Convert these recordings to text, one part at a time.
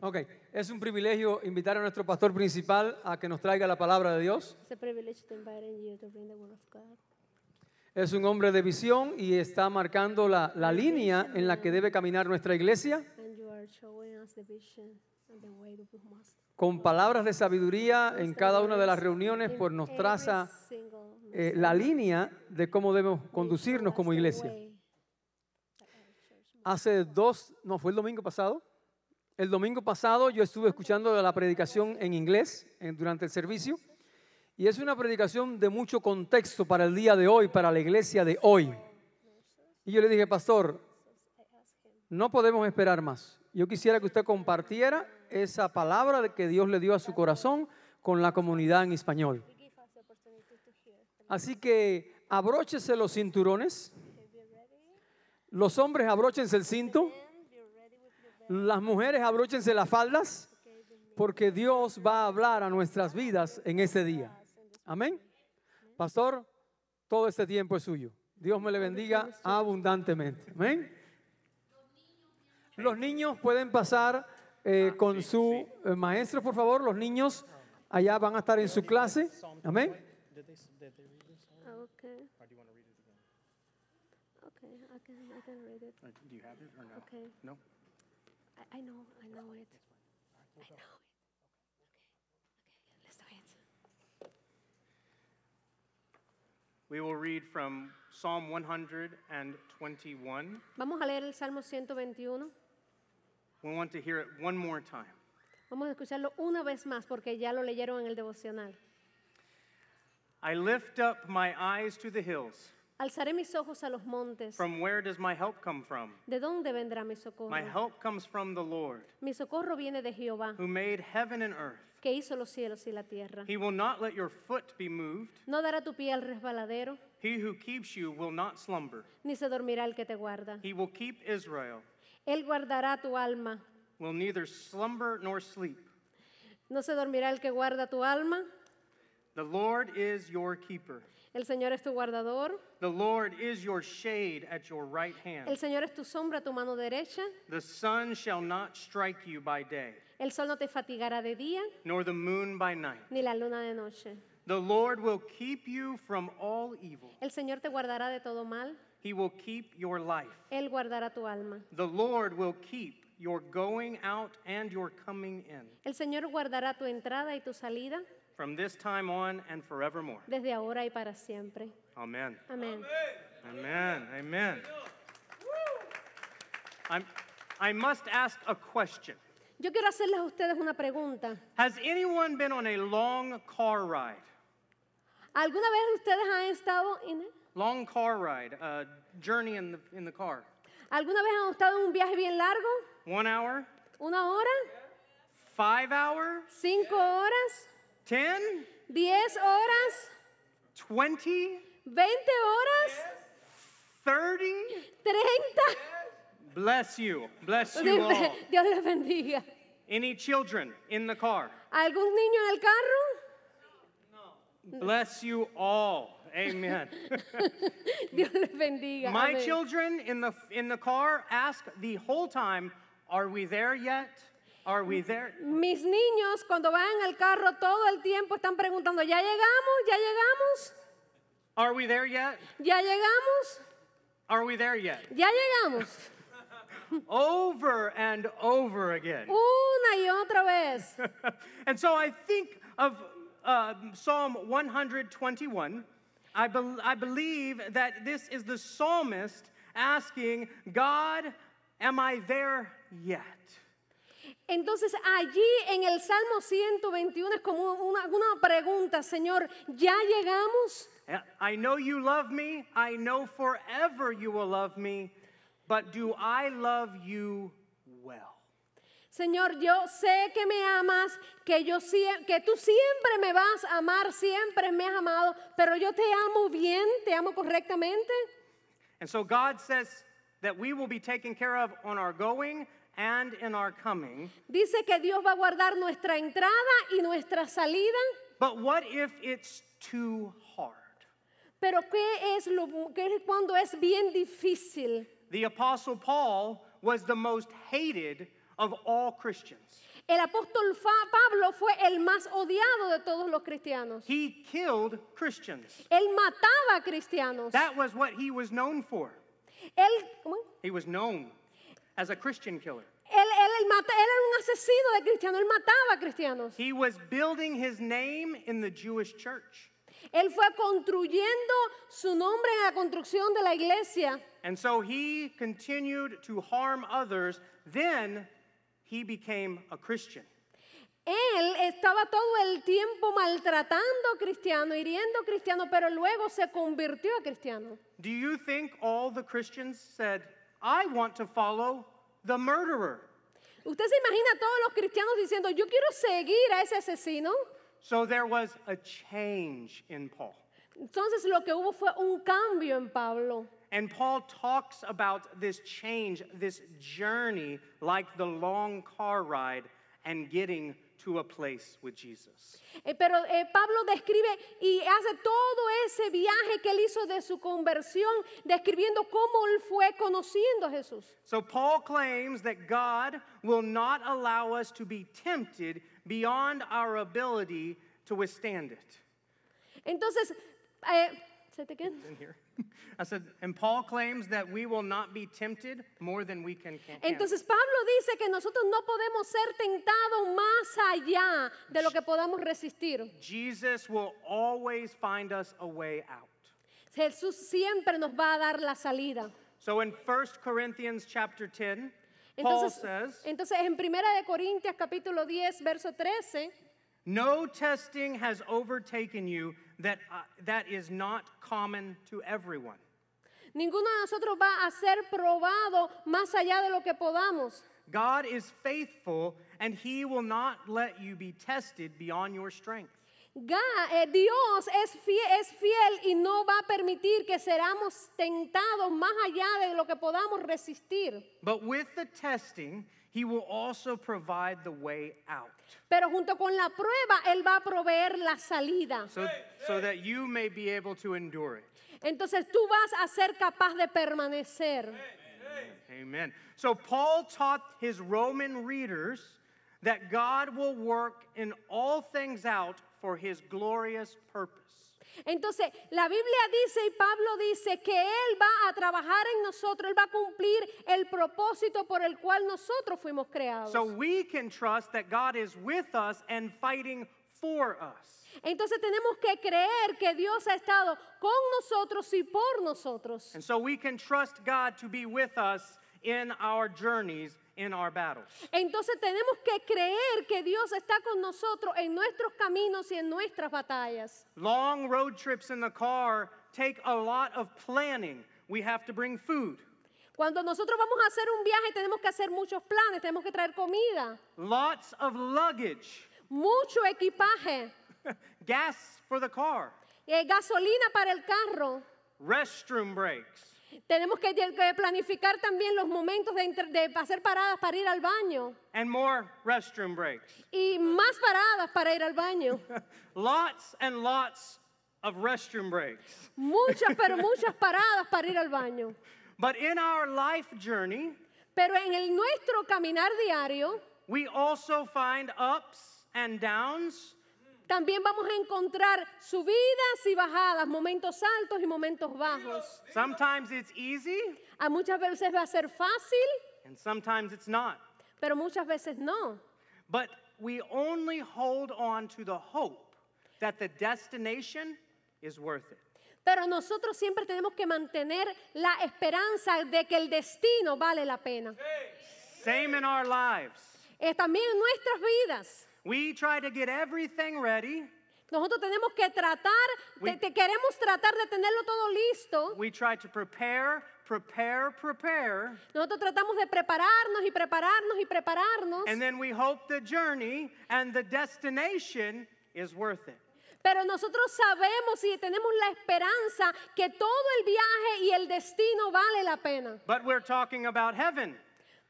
Ok, es un privilegio invitar a nuestro pastor principal a que nos traiga la palabra de Dios. Es un hombre de visión y está marcando la, la línea en la que debe caminar nuestra iglesia. con palabras de sabiduría en cada una de las reuniones, pues nos traza eh, la línea de cómo debemos conducirnos como iglesia. Hace dos, no fue el domingo pasado, el domingo pasado yo estuve escuchando la predicación en inglés durante el servicio y es una predicación de mucho contexto para el día de hoy, para la iglesia de hoy. Y yo le dije, pastor, no podemos esperar más. Yo quisiera que usted compartiera esa palabra que Dios le dio a su corazón con la comunidad en español. Así que abróchese los cinturones. Los hombres abróchense el cinto. Las mujeres abróchense las faldas porque Dios va a hablar a nuestras vidas en este día. Amén. Pastor, todo este tiempo es suyo. Dios me le bendiga abundantemente. Amén. Los niños pueden pasar eh, ah, con su eh, maestro, por favor. Los niños allá van a estar en su clase. Amén. Okay. I, know, I know it. I know it. Okay, okay, let's do it. We will read from Psalm 121. Vamos a leer el Salmo 121. We want to hear it one more time. Vamos a escucharlo una vez más porque ya lo leyeron en el devocional. I lift up my eyes to the hills. Alzaré mis ojos a los montes. From where does my help come from? ¿De dónde vendrá mi socorro? My help comes from the Lord, Mi socorro viene de Jehová, who made heaven and earth. que hizo los cielos y la tierra. He will not let your foot be moved. No dará tu pie al resbaladero, He who keeps you will not slumber. ni se dormirá el que te guarda. He will keep Israel, Él guardará tu alma. will neither slumber nor sleep. No se dormirá el que guarda tu alma. The Lord is your keeper. El Señor es tu guardador. The Lord is your shade at your right hand. El Señor es tu sombra a tu mano derecha. The sun shall not strike you by day. El sol no te fatigará de día. Nor the moon by night. Ni la luna de noche. The Lord will keep you from all evil. El Señor te guardará de todo mal. He will keep your life. Él guardará tu alma. The Lord will keep your going out and your coming in. El Señor guardará tu entrada y tu salida from this time on and forevermore. Desde ahora y para siempre. Amen. Amen. Amen. Amen. I'm, I must ask a question. Yo quiero hacerles a ustedes una pregunta. Has anyone been on a long car ride? ¿Alguna vez ustedes han estado en Long car ride, a journey in the, in the car. ¿Alguna vez han estado en un viaje bien largo? One hour, ¿Una hora? five hour, cinco horas, 10, 10 horas, 20, 20 horas, 30, 30. Bless you. Bless you all. Dios les bendiga. Any children in the car? ¿Algún niño en el carro? No. Bless you all. Amen. Dios les bendiga. My Amen. children in the in the car ask the whole time, are we there yet? Are we there? Mis niños cuando van al carro todo el tiempo están preguntando, ¿ya llegamos? ¿Ya llegamos? Are we there yet? ¿Ya llegamos? Are we there yet? ¿Ya llegamos? over and over again. Una y otra vez. and so I think of uh, Psalm 121. I, be I believe that this is the psalmist asking, God, am I there yet? Entonces allí en el Salmo 121 es como una, pregunta, Señor, ¿ya llegamos? Eh, I know you love me, I know forever you will love me, but do I love you well? Señor, yo sé que me amas, que, yo, que tú siempre me vas a amar, siempre me has amado, pero yo te amo bien, te amo correctamente. And so God says that we will be taken care of on our going and in our coming. Dice que Dios va a guardar nuestra entrada y nuestra salida. But what if it's too hard? Pero qué es lo que es cuando es bien difícil. The apostle Paul was the most hated of all Christians. El apóstol Pablo fue el más odiado de todos los cristianos. He killed Christians. Él mataba cristianos. That was what he was known for. Él, he was known as a Christian killer. Él, él, él, mata, él era un asesino de cristianos, él mataba a cristianos. He was building his name in the Jewish church. Él fue construyendo su nombre en la construcción de la iglesia. And so he continued to harm others. Then he became a Christian. Él estaba todo el tiempo maltratando cristiano, hiriendo cristiano, pero luego se convirtió a cristiano. Do you think all the Christians said, I want to follow the murderer. Usted se imagina a todos los cristianos diciendo, yo quiero seguir a ese asesino. So there was a change in Paul. Entonces lo que hubo fue un cambio en Pablo. And Paul talks about this change, this journey, like the long car ride and getting to a place with Jesus. But eh, pero eh, Pablo describe y hace todo ese viaje que él hizo de su conversión, describiendo cómo él fue conociendo a Jesús. So Paul claims that God will not allow us to be tempted beyond our ability to withstand it. Entonces, eh, say it again. in here. I said, and Paul claims that we will not be tempted more than we can Entonces Pablo dice que nosotros no podemos ser tentados más allá de lo que podamos resistir. Jesus will always find us a way out. Jesús siempre nos va a dar la salida. So in 1 Corinthians chapter 10, entonces, Paul says, entonces en 1 de Corintios capítulo 10 verso 13 No testing has overtaken you that, uh, that is not common to everyone. Ninguno de nosotros va a ser probado más allá de lo que podamos. God is faithful and he will not let you be tested beyond your strength. Eh, Dios es fiel, es fiel y no va a permitir que seramos tentados más allá de lo que podamos resistir. But with the testing, he will also provide the way out. Pero junto con la prueba, Él va a proveer la salida. So, so that you may be able to endure it. Entonces tú vas a ser capaz de permanecer. Amen. So Paul taught his Roman readers that God will work in all things out for his glorious purpose. Entonces, la Biblia dice y Pablo dice que Él va a trabajar en nosotros, Él va a cumplir el propósito por el cual nosotros fuimos creados. So we can trust that God is with us and fighting for us. Entonces tenemos que creer que Dios ha estado con nosotros y por nosotros. And so we can trust God to be with us in our journeys in our battles. Entonces tenemos que creer que Dios está con nosotros en nuestros caminos y en nuestras batallas. Long road trips in the car take a lot of planning. We have to bring food. Cuando nosotros vamos a hacer un viaje tenemos que hacer muchos planes, tenemos que traer comida. Lots of luggage. Mucho equipaje. Gas for the car. Eh, gasolina para el carro. Restroom breaks. Tenemos que planificar también los momentos de, de, hacer paradas para ir al baño. Y más paradas para ir al baño. lots and lots of restroom breaks. Muchas, pero muchas paradas para ir al baño. our life journey, pero en el nuestro caminar diario, we also find ups and downs también vamos a encontrar subidas y bajadas, momentos altos y momentos bajos. Sometimes it's easy, A muchas veces va a ser fácil, pero muchas veces no. Pero nosotros siempre tenemos que mantener la esperanza de que el destino vale la pena. Same también en nuestras vidas. We try to get everything ready. Nosotros tenemos que tratar, we, te, te queremos tratar de tenerlo todo listo. We try to prepare, prepare, prepare. Nosotros tratamos de prepararnos y prepararnos y prepararnos. And then we hope the journey and the destination is worth it. Pero nosotros sabemos y tenemos la esperanza que todo el viaje y el destino vale la pena. But we're talking about heaven.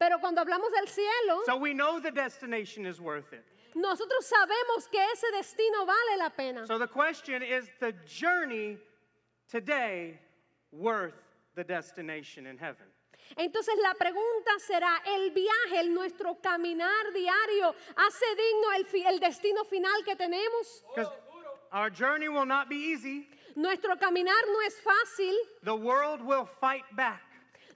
Pero cuando hablamos del cielo, so we know the destination is worth it. Nosotros sabemos que ese destino vale la pena. Entonces la pregunta será, ¿el viaje, nuestro caminar diario hace digno el, destino final que tenemos? Our Nuestro caminar no es fácil. The world will fight back.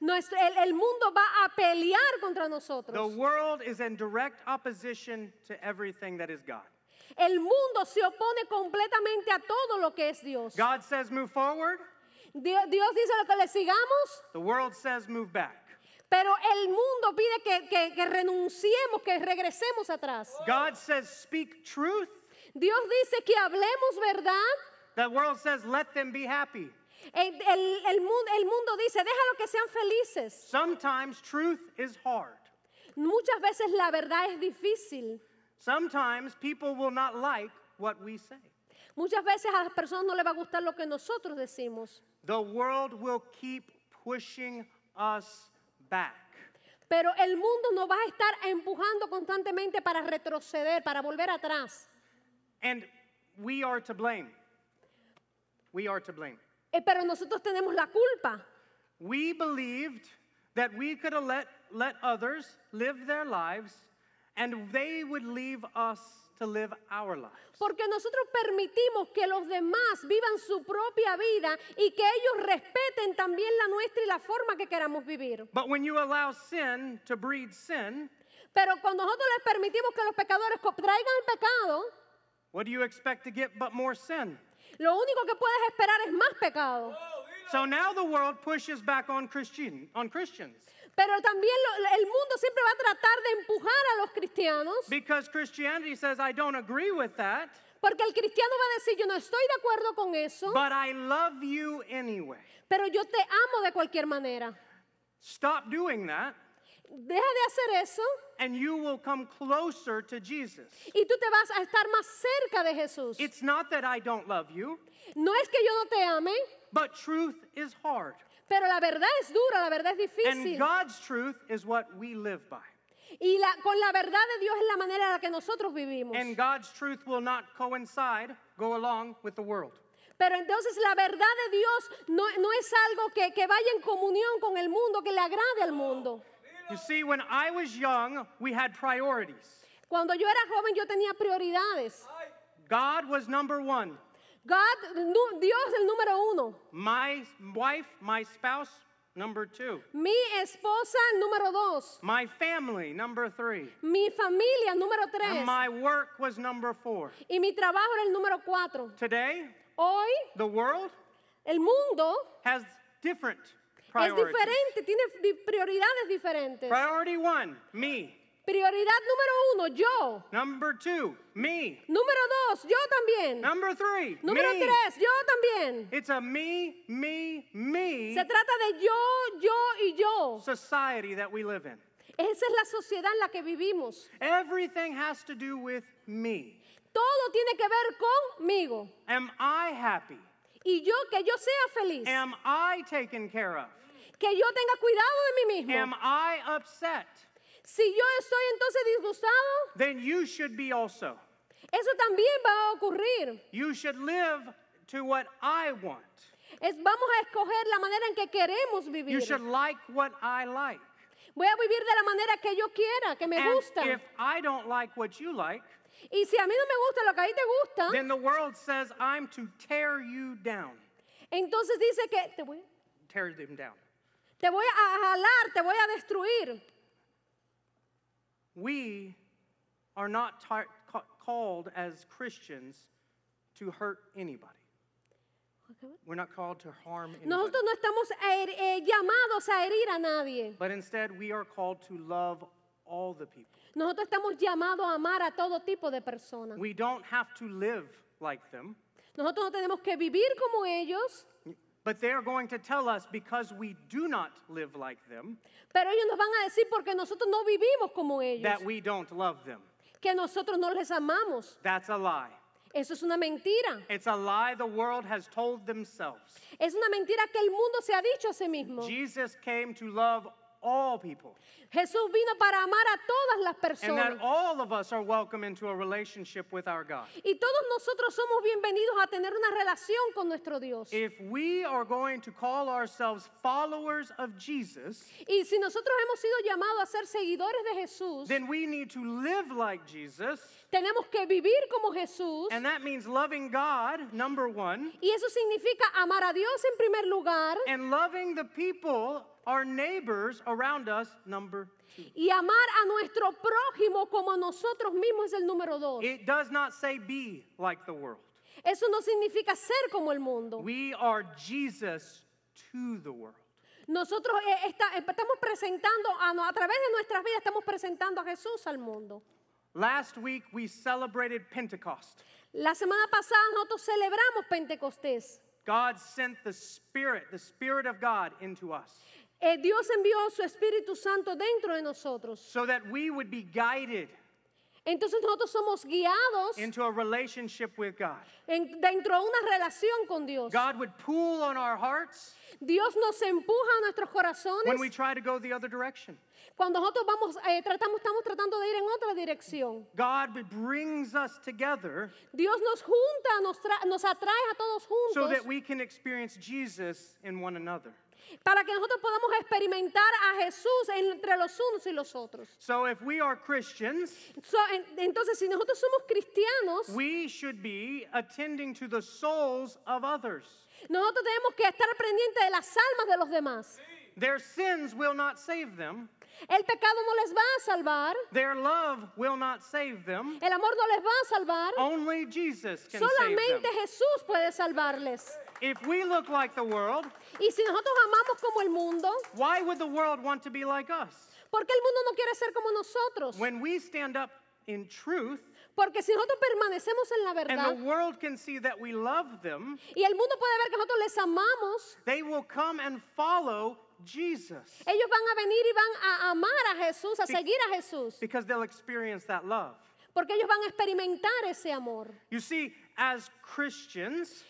Nuestro, el, el mundo va a pelear contra The nosotros. world is in direct opposition to everything that is God. El mundo se opone completamente a todo lo que es Dios. God says move forward, Dios, Dios dice lo que le sigamos, the world says move back. pero el mundo pide que, que- que renunciemos, que regresemos atrás. God says speak truth, Dios dice que hablemos verdad, the world says let them be happy. El, mundo, el mundo dice, déjalo que sean felices. Sometimes truth is hard. Muchas veces la verdad es difícil. Sometimes people will not like what we say. Muchas veces a las personas no les va a gustar lo que nosotros decimos. The world will keep pushing us back. Pero el mundo nos va a estar empujando constantemente para retroceder, para volver atrás. And we are to blame. We are to blame. Eh, pero nosotros tenemos la culpa. We believed that we could let, let others live their lives and they would leave us to live our lives. Porque nosotros permitimos que los demás vivan su propia vida y que ellos respeten también la nuestra y la forma que queramos vivir. But when you allow sin to breed sin, pero cuando nosotros les permitimos que los pecadores traigan el pecado, what do you expect to get but more sin? Lo único que puedes esperar es más pecado. Pero también el mundo siempre va a tratar de empujar a los cristianos. Porque el cristiano va a decir, yo no estoy de acuerdo con eso. Pero yo te amo de cualquier manera. Stop doing that. Deja de hacer eso. Y tú te vas a estar más cerca de Jesús. No es que yo no te ame. Pero la verdad es dura, la verdad es difícil. Y la, con la verdad de Dios es la manera en la que nosotros vivimos. Pero entonces la verdad de Dios no, no es algo que, que vaya en comunión con el mundo, que le agrade al mundo. You see, when I was young, we had priorities. Cuando yo era joven, yo tenía prioridades. God was number one. God, Dios el número uno. My wife, my spouse, number two. Mi esposa número dos. My family number three. Mi familia número tres. And my work was number four. Y mi trabajo era el número cuatro. Today, hoy, the world, el mundo, has different Es diferente, tiene prioridades diferentes. Priority one, me. Prioridad número uno, yo. Number two, me. Número dos, yo también. Number three, número me. yo también. It's a me, me, me. Se trata de yo, yo y yo. Society that we live in. Esa es la sociedad en la que vivimos. Everything has to do with me. Todo tiene que ver conmigo. Am I happy? Y yo que yo sea feliz. Am I taken care of? que yo tenga cuidado de mí mismo. Am I upset? Si yo estoy entonces disgustado, then you should be also. Eso también va a ocurrir. You should live to what I want. Es, vamos a escoger la manera en que queremos vivir. You should like what I like. Voy a vivir de la manera que yo quiera, que me And gusta. If I don't like what you like, y si a mí no me gusta lo que a ti te gusta, then the world says I'm to tear you down. Entonces dice que te voy tear them down. Te voy a jalar, te voy a destruir. We are not called as Christians to hurt anybody. We're not called to harm anybody. Nosotros no estamos er, eh, llamados a herir a nadie. But instead we are called to love all the people. Nosotros estamos llamados a amar a todo tipo de personas. We don't have to live like them. Nosotros no tenemos que vivir como ellos. But they are going to tell us because we do not live like them. Pero ellos nos van a decir porque nosotros no vivimos como ellos. That we don't love them. Que nosotros no les amamos. That's a lie. Eso es una mentira. It's a lie the world has told themselves. Es una mentira que el mundo se ha dicho a sí mismo. Jesus came to love all people. Jesús vino para amar a todas las personas. And that all of us are welcome into a relationship with our God. Y todos nosotros somos bienvenidos a tener una relación con nuestro Dios. If we are going to call ourselves followers of Jesus, y si nosotros hemos sido llamados a ser seguidores de Jesús, then we need to live like Jesus. Tenemos que vivir como Jesús. And that means loving God, number one. Y eso significa amar a Dios en primer lugar. And loving the people our neighbors around us, number two. Y amar a nuestro prójimo como nosotros mismos es el número dos. It does not say be like the world. Eso no significa ser como el mundo. We are Jesus to the world. Nosotros eh, está, eh, estamos presentando a, a través de nuestras vidas estamos presentando a Jesús al mundo. Last week we celebrated Pentecost. La semana pasada nosotros celebramos Pentecostés. God sent the Spirit, the Spirit of God into us. E eh, Dios envió su Espíritu Santo dentro de nosotros. so that we would be guided Entonces nosotros somos guiados into a relationship with God. en- dentro de una relación con Dios. God would pull on our hearts Dios nos empuja a nuestros corazones. when we try to go the other direction. cuando nosotros vamos, eh, tratamos, estamos tratando de ir en otra dirección. God brings us together Dios nos junta, nos, nos atrae a todos juntos. so that we can experience Jesus in one another. para que nosotros podamos experimentar a Jesús entre los unos y los otros. So if we are Christians, entonces si nosotros somos cristianos, we should be attending to the souls of others. Nosotros tenemos que estar pendientes de las almas de los demás. Their sins will not save them. El pecado no les va a salvar. Their love will not save them. El amor no les va a salvar. Only Jesus can Solamente save Jesús puede salvarles y si nosotros amamos como el mundo, ¿Por qué el mundo no quiere ser como nosotros? When truth, porque si nosotros permanecemos en la verdad, y el mundo puede ver que nosotros les amamos, Ellos van a venir y van a amar a Jesús, a seguir a Jesús. Porque ellos van a experimentar ese amor. You as Christians,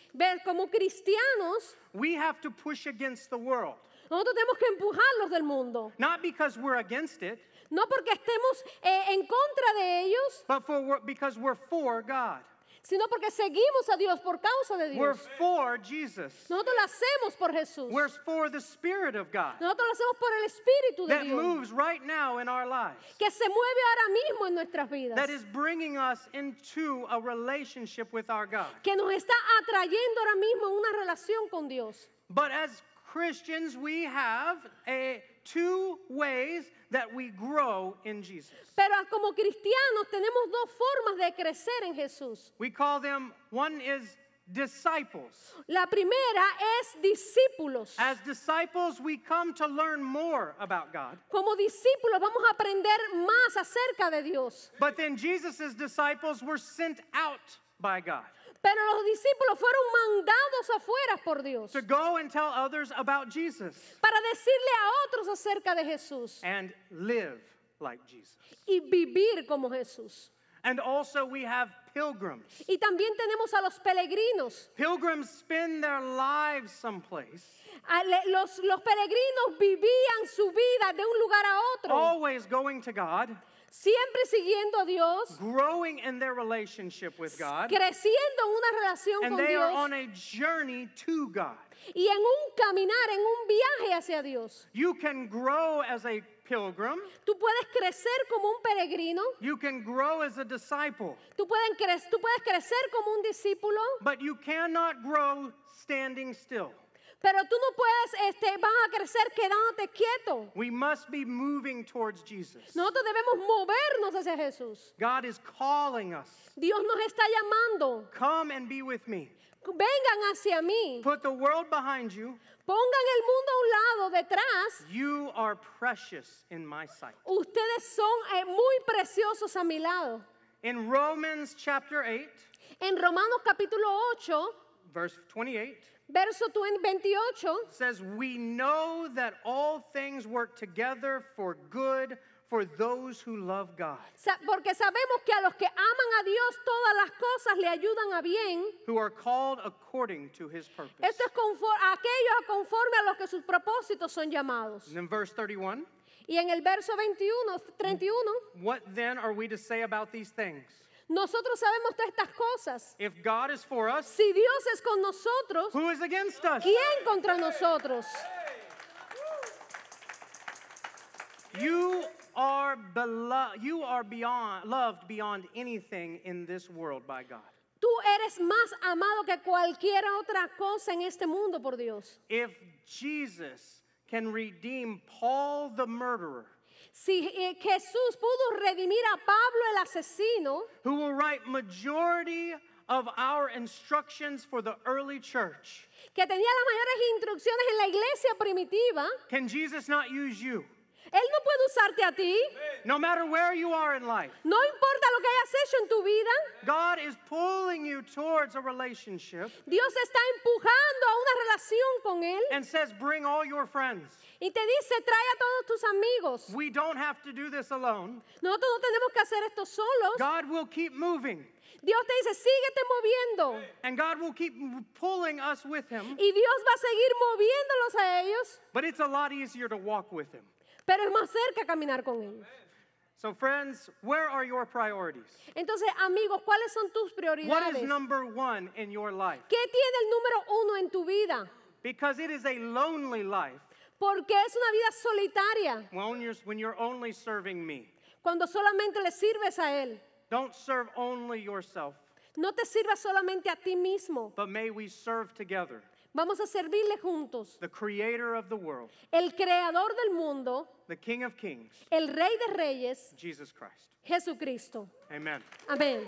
como cristianos, we have to push against the world. Nosotros tenemos que empujarlos del mundo. Not because we're against it, no porque estemos eh, en contra de ellos, but for, because we're for God. sino porque seguimos a Dios por causa de Dios. Nosotros lo hacemos por Jesús. Nosotros lo hacemos por el Espíritu de Dios. Que se mueve ahora mismo en nuestras vidas. Que nos está atrayendo ahora mismo una relación con Dios. But as Christians, we have a two ways that we grow in Jesus. Pero como cristianos tenemos dos formas de crecer en Jesús. We call them one is disciples. La primera es discípulos. As disciples, we come to learn more about God. Como discípulos vamos a aprender más acerca de Dios. But then Jesus's disciples were sent out by God. Pero los discípulos fueron mandados afuera por Dios. Para decirle a otros acerca de Jesús. Y vivir como Jesús. Y también tenemos a los peregrinos. Pilgrims spend their lives someplace. Los, los peregrinos vivían su vida de un lugar a otro. Always going to God siempre siguiendo a Dios, growing in their relationship with God, creciendo una relación and con they Dios, are on a journey to God. y en un caminar, en un viaje hacia Dios. You can grow as a pilgrim. Tú puedes crecer como un peregrino. You can grow as a disciple. Tú puedes, crecer, tú puedes crecer como un discípulo. But you cannot grow standing still. Pero tú no puedes, este, van a crecer quedándote quieto. We must be moving towards Jesus. Nosotros debemos movernos hacia Jesús. God is calling us. Dios nos está llamando. Come and be with me. Vengan hacia mí. Put the world behind you. Pongan el mundo a un lado detrás. You are precious in my sight. Ustedes son eh, muy preciosos a mi lado. In Romans chapter 8. En Romanos capítulo 8. Verse 28. verso 28 says, We know that all things work together for good for those who love God. Porque sabemos que a los que aman a Dios todas las cosas le ayudan a bien. Who are called according to his purpose. Esto es conforme, aquellos conforme a los que sus propósitos son llamados. And in verse 31. Y en el verso 21, 31. What then are we to say about these things? Nosotros sabemos todas estas cosas. If God is for us, si Dios es con nosotros, who is against us? ¿quién contra nosotros? You are beloved, you are beyond loved beyond anything in this world by God. Tú eres más amado que cualquier otra cosa en este mundo por Dios. If Jesus can redeem Paul the murderer, si eh, Jesús pudo redimir a Pablo el asesino, Que tenía las mayores instrucciones en la iglesia primitiva. Can Jesus not use you? Él no puede usarte a ti. No matter where you are in life. No importa lo que hayas hecho en tu vida. God is pulling you towards a relationship. Dios está empujando a una relación con él. And says, "Bring all your friends." Y te dice, "Trae a todos tus amigos." We don't have to do this alone. Nosotros no tenemos que hacer esto solos. God will keep moving. Dios te dice, síguete moviendo. And God will keep pulling us with him. Y Dios va a seguir moviéndolos a ellos. But it's a lot easier to walk with him. pero es más cerca caminar con Él. So friends, where are your priorities? Entonces, amigos, ¿cuáles son tus prioridades? What is number one in your life? ¿Qué tiene el número uno en tu vida? Because it is a lonely life. Porque es una vida solitaria. When you're, when you're only serving me. Cuando solamente le sirves a él. Don't serve only yourself. No te sirvas solamente a ti mismo. But may we serve together. Vamos a servirle juntos. creator El creador del mundo, King of kings, el rey de reyes, Jesucristo. Amén.